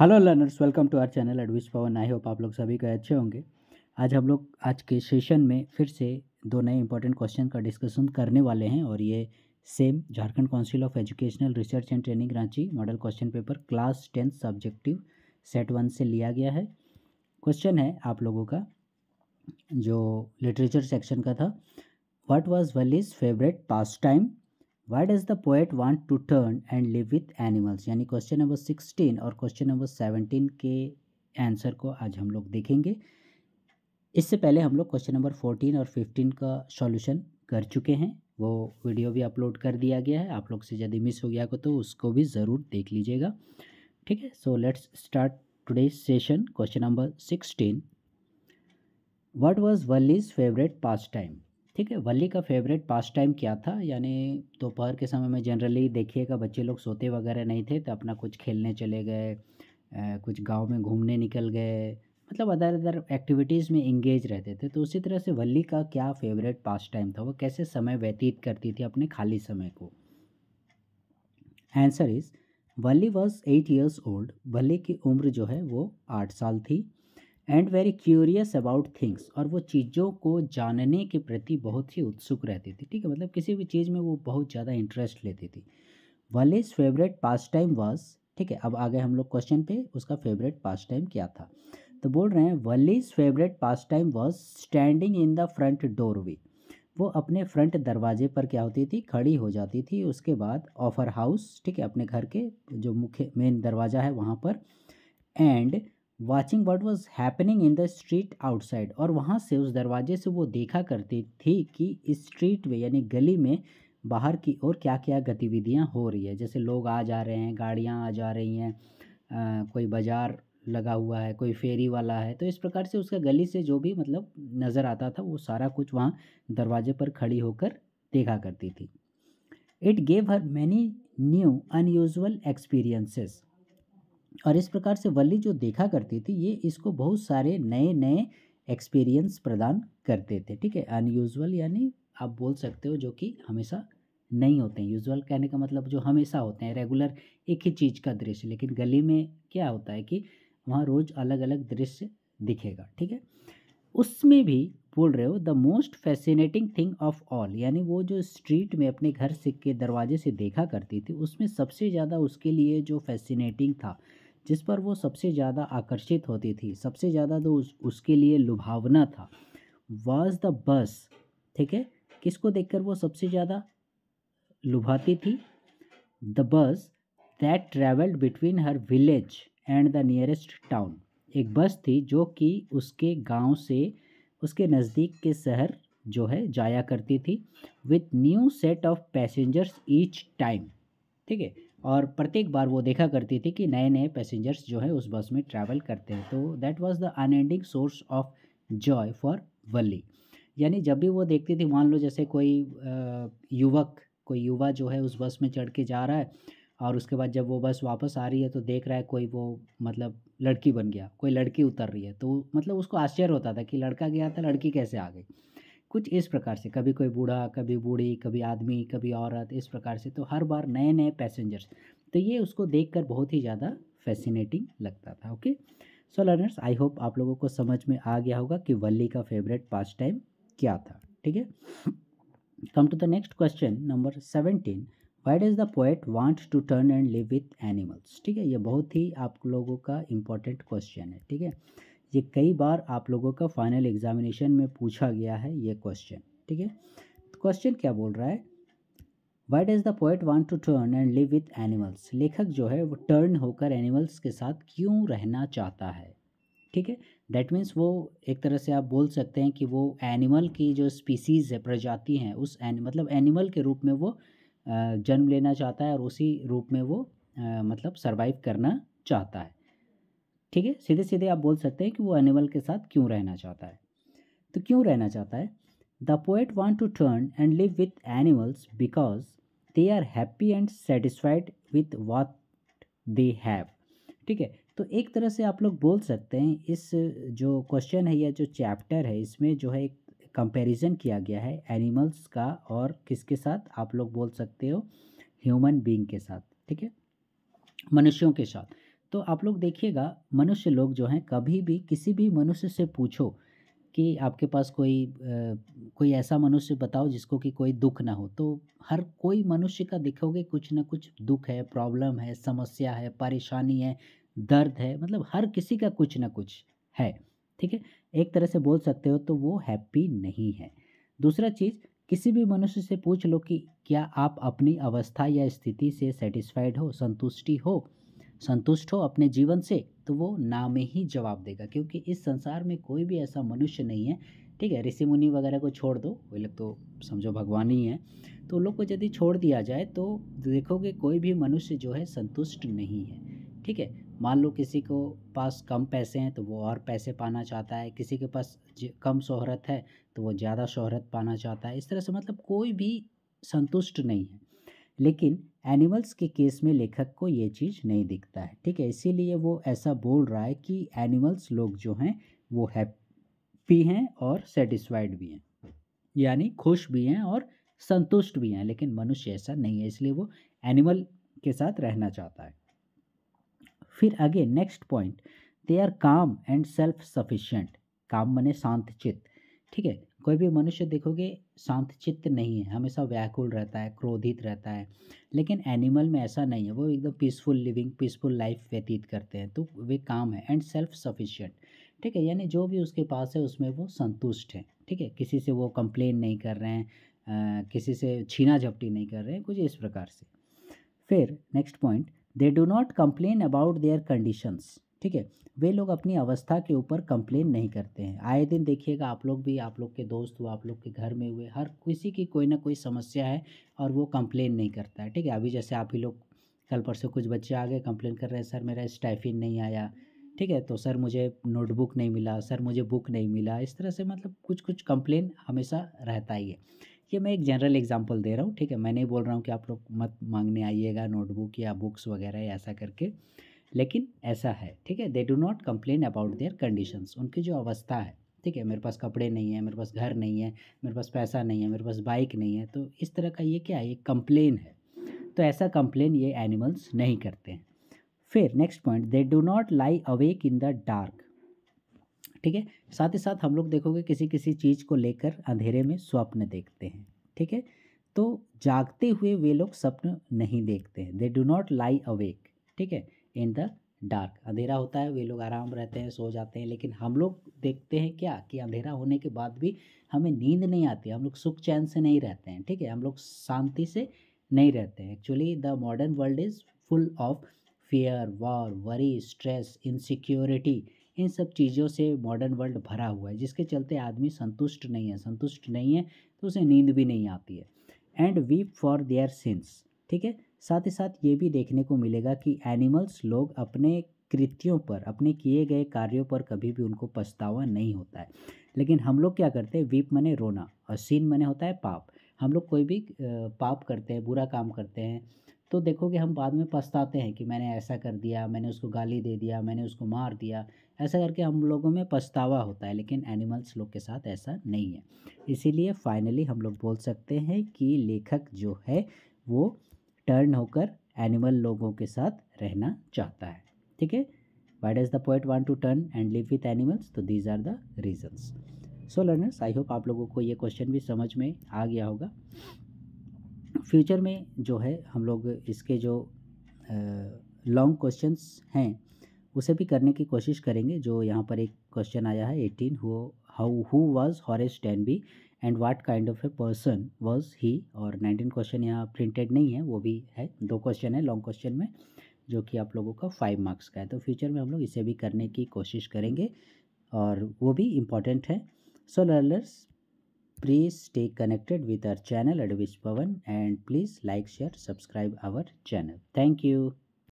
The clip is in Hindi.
hello learners welcome to our channel advice Pawan I hope आप लोग सभी के अच्छे होंगे आज हम लोग आज के सेशन में फिर से दो नए इंपॉर्टेंट क्वेश्चन का डिस्कशन करने वाले हैं और ये same Jharkhand council of educational research and training Ranchi model question paper class tenth subjective set one से लिया गया है क्वेश्चन है आप लोगों का जो लिटरेचर सेक्शन का था what was Valli's favourite pastime why does the poet want to turn and live with animals यानी क्वेश्चन नंबर सिक्सटीन और क्वेश्चन नंबर सेवनटीन के आंसर को आज हम लोग देखेंगे इससे पहले हम लोग क्वेश्चन नंबर फोर्टीन और फिफ्टीन का सॉल्यूशन कर चुके हैं वो वीडियो भी अपलोड कर दिया गया है आप लोग से यदि मिस हो गया को तो उसको भी ज़रूर देख लीजिएगा ठीक है so let's start today session question number sixteen what was is favourite pastime ठीक है वली का फेवरेट पास टाइम क्या था यानी दोपहर के समय में जनरली देखिएगा बच्चे लोग सोते वगैरह नहीं थे तो अपना कुछ खेलने चले गए कुछ गांव में घूमने निकल गए मतलब अदर अदर एक्टिविटीज़ में इंगेज रहते थे तो उसी तरह से वली का क्या फेवरेट पास टाइम था वो कैसे समय व्यतीत करती थी अपने खाली समय को answer is Valli was eight years old Valli की उम्र जो है वो आठ साल थी and very curious about things और वो चीज़ों को जानने के प्रति बहुत ही उत्सुक रहती थी ठीक है मतलब किसी भी चीज़ में वो बहुत ज़्यादा इंटरेस्ट लेती थी Valli's favourite pastime was ठीक है अब आगे हम लोग क्वेश्चन पे उसका फेवरेट पास टाइम क्या था तो बोल रहे हैं Valli's favourite pastime was standing in the front doorway वो अपने फ्रंट दरवाजे पर क्या होती थी खड़ी हो जाती थी उसके बाद ऑफर हाउस ठीक है अपने घर के जो मुख्य मेन दरवाज़ा है वहाँ पर and watching what was happening in the street outside और वहाँ से उस दरवाजे से वो देखा करती थी कि इस स्ट्रीट में यानी गली में बाहर की ओर क्या क्या गतिविधियाँ हो रही है जैसे लोग आ जा रहे हैं गाड़ियाँ आ जा रही हैं कोई बाज़ार लगा हुआ है कोई फेरी वाला है तो इस प्रकार से उसका गली से जो भी मतलब नज़र आता था वो सारा कुछ वहाँ दरवाजे पर खड़ी होकर देखा करती थी it gave her many new unusual experiences और इस प्रकार से वल्ली जो देखा करती थी ये इसको बहुत सारे नए नए एक्सपीरियंस प्रदान करते थे ठीक है अनयूजल यानी आप बोल सकते हो जो कि हमेशा नहीं होते हैं यूजल कहने का मतलब जो हमेशा होते हैं रेगुलर एक ही चीज़ का दृश्य लेकिन गली में क्या होता है कि वहाँ रोज़ अलग अलग दृश्य दिखेगा ठीक है उसमें भी बोल रहे हो the most fascinating thing of all यानी वो जो स्ट्रीट में अपने घर से के दरवाजे से देखा करती थी उसमें सबसे ज़्यादा उसके लिए जो फैसिनेटिंग था जिस पर वो सबसे ज़्यादा आकर्षित होती थी सबसे ज़्यादा तो उस, उसके लिए लुभावना था वॉज द बस ठीक है किसको देखकर वो सबसे ज़्यादा लुभाती थी the bus that travelled between her village and the nearest town एक बस थी जो कि उसके गांव से उसके नज़दीक के शहर जो है जाया करती थी with new set of passengers each time ठीक है और प्रत्येक बार वो देखा करती थी कि नए नए पैसेंजर्स जो है उस बस में ट्रैवल करते हैं तो that was the unending source of joy for Valli यानी जब भी वो देखती थी मान लो जैसे कोई युवक कोई युवा जो है उस बस में चढ़ के जा रहा है और उसके बाद जब वो बस वापस आ रही है तो देख रहा है कोई वो मतलब लड़की बन गया कोई लड़की उतर रही है तो मतलब उसको आश्चर्य होता था कि लड़का गया था तो लड़की कैसे आ गई कुछ इस प्रकार से कभी कोई बूढ़ा कभी बूढ़ी कभी आदमी कभी औरत इस प्रकार से तो हर बार नए नए पैसेंजर्स तो ये उसको देख बहुत ही ज़्यादा फैसिनेटिंग लगता था okay so learners I hope आप लोगों को समझ में आ गया होगा कि वल्ली का फेवरेट पास टाइम क्या था ठीक है come to the next question number seventeen why does the poet want to turn and live with animals ठीक है ये बहुत ही आप लोगों का इम्पोर्टेंट क्वेश्चन है ठीक है ये कई बार आप लोगों का फाइनल एग्जामिनेशन में पूछा गया है ये क्वेश्चन ठीक है क्वेश्चन तो क्या बोल रहा है why does the poet want to turn and live with animals लेखक जो है वो टर्न होकर एनिमल्स के साथ क्यों रहना चाहता है ठीक है दैट मीन्स वो एक तरह से आप बोल सकते हैं कि वो एनिमल की जो स्पीसीज़ है प्रजाति हैं उस एन, मतलब एनिमल के रूप में वो जन्म लेना चाहता है और उसी रूप में वो मतलब सर्वाइव करना चाहता है ठीक है सीधे सीधे आप बोल सकते हैं कि वो एनिमल के साथ क्यों रहना चाहता है तो क्यों रहना चाहता है the poet want to turn and live with animals because they are happy and satisfied with what they have ठीक है तो एक तरह से आप लोग बोल सकते हैं इस जो क्वेश्चन है या जो चैप्टर है इसमें जो है एक कंपेरिजन किया गया है एनिमल्स का और किसके साथ आप लोग बोल सकते हो ह्यूमन बींग के साथ ठीक है मनुष्यों के साथ तो आप लोग देखिएगा मनुष्य लोग जो हैं कभी भी किसी भी मनुष्य से पूछो कि आपके पास कोई आ, कोई ऐसा मनुष्य बताओ जिसको कि कोई दुख ना हो तो हर कोई मनुष्य का देखोगे कुछ ना कुछ दुख है प्रॉब्लम है समस्या है परेशानी है दर्द है मतलब हर किसी का कुछ ना कुछ है ठीक है एक तरह से बोल सकते हो तो वो हैप्पी नहीं है दूसरा चीज़ किसी भी मनुष्य से पूछ लो कि क्या आप अपनी अवस्था या स्थिति से सेटिस्फाइड हो संतुष्टि हो संतुष्ट हो अपने जीवन से तो वो ना में ही जवाब देगा क्योंकि इस संसार में कोई भी ऐसा मनुष्य नहीं है ठीक है ऋषि मुनि वगैरह को छोड़ दो वे लोग तो समझो भगवान ही हैं तो लोग को यदि छोड़ दिया जाए तो देखोगे कोई भी मनुष्य जो है संतुष्ट नहीं है ठीक है मान लो किसी को पास कम पैसे हैं तो वो और पैसे पाना चाहता है किसी के पास कम शोहरत है तो वो ज़्यादा शोहरत पाना चाहता है इस तरह से मतलब कोई भी संतुष्ट नहीं है लेकिन एनिमल्स के केस में लेखक को ये चीज़ नहीं दिखता है ठीक है इसीलिए वो ऐसा बोल रहा है कि एनिमल्स लोग जो हैं वो हैप्पी हैं और सेटिस्फाइड भी हैं यानी खुश भी हैं और संतुष्ट भी हैं लेकिन मनुष्य ऐसा नहीं है इसलिए वो एनिमल के साथ रहना चाहता है फिर आगे next point they are calm and self sufficient calm मने शांत चित्त ठीक है कोई भी मनुष्य देखोगे शांत चित्त नहीं है हमेशा व्याकुल रहता है क्रोधित रहता है लेकिन एनिमल में ऐसा नहीं है वो एकदम पीसफुल लिविंग पीसफुल लाइफ व्यतीत करते हैं तो वे काम है एंड सेल्फ सफिशियंट ठीक है यानी जो भी उसके पास है उसमें वो संतुष्ट है ठीक है किसी से वो कंप्लेन नहीं कर रहे हैं आ, किसी से छीना झपटी नहीं कर रहे हैं कुछ इस प्रकार से फिर next point they do not complain about their conditions ठीक है वे लोग अपनी अवस्था के ऊपर कंप्लेन नहीं करते हैं आए दिन देखिएगा आप लोग भी आप लोग के दोस्त हुए आप लोग के घर में हुए हर किसी की कोई ना कोई समस्या है और वो कंप्लेन नहीं करता है ठीक है अभी जैसे आप ही लोग कल परसों कुछ बच्चे आ गए कंप्लेन कर रहे हैं सर मेरा स्टाइफिन नहीं आया ठीक है तो सर मुझे नोटबुक नहीं मिला सर मुझे बुक नहीं मिला इस तरह से मतलब कुछ कुछ कंप्लेन हमेशा रहता ही है ये मैं एक जनरल एग्जांपल दे रहा हूँ ठीक है मैं नहीं बोल रहा हूँ कि आप लोग मत मांगने आइएगा नोटबुक या बुक्स वगैरह ऐसा करके लेकिन ऐसा है ठीक है they do not complain about their conditions उनकी जो अवस्था है ठीक है मेरे पास कपड़े नहीं है मेरे पास घर नहीं है मेरे पास पैसा नहीं है मेरे पास बाइक नहीं है तो इस तरह का ये क्या है ये कंप्लेन है तो ऐसा कंप्लेन ये एनिमल्स नहीं करते हैं फिर next point they do not lie awake in the dark ठीक है साथ ही साथ हम लोग देखोगे किसी किसी चीज़ को लेकर अंधेरे में स्वप्न देखते हैं ठीक है तो जागते हुए वे लोग स्वप्न नहीं देखते हैं they do not lie awake ठीक है इन द डार्क अंधेरा होता है वे लोग आराम रहते हैं सो जाते हैं लेकिन हम लोग देखते हैं क्या कि अंधेरा होने के बाद भी हमें नींद नहीं आती हम लोग सुख चैन से नहीं रहते हैं ठीक है हम लोग शांति से नहीं रहते हैं actually the modern world is full of fear war worry stress insecurity इन सब चीज़ों से मॉडर्न वर्ल्ड भरा हुआ है जिसके चलते आदमी संतुष्ट नहीं है संतुष्ट नहीं है तो उसे नींद भी नहीं आती है and weep for their sins ठीक है साथ ही साथ ये भी देखने को मिलेगा कि एनिमल्स लोग अपने कृत्यों पर अपने किए गए कार्यों पर कभी भी उनको पछतावा नहीं होता है लेकिन हम लोग क्या करते हैं वीप मने रोना और सीन मने होता है पाप हम लोग कोई भी पाप करते हैं बुरा काम करते हैं तो देखोगे हम बाद में पछताते हैं कि मैंने ऐसा कर दिया मैंने उसको गाली दे दिया मैंने उसको मार दिया ऐसा करके हम लोगों में पछतावा होता है लेकिन एनिमल्स लोग के साथ ऐसा नहीं है इसीलिए फाइनली हम लोग बोल सकते हैं कि लेखक जो है वो टर्न होकर एनिमल लोगों के साथ रहना चाहता है ठीक है why does the poet want to turn and live with animals तो these are the reasons so learners I hope आप लोगों को ये क्वेश्चन भी समझ में आ गया होगा फ्यूचर में जो है हम लोग इसके जो लॉन्ग क्वेश्चंस हैं उसे भी करने की कोशिश करेंगे जो यहाँ पर एक क्वेश्चन आया है eighteen who how who Horace Horace be and what kind of a person was he और नाइनटीन क्वेश्चन यहाँ प्रिंटेड नहीं है वो भी है दो क्वेश्चन है लॉन्ग क्वेश्चन में जो कि आप लोगों का फाइव मार्क्स का है तो फ्यूचर में हम लोग इसे भी करने की कोशिश करेंगे और वो भी इम्पॉर्टेंट है so learners please stay connected with our channel advice Pawan and please like share subscribe our channel thank you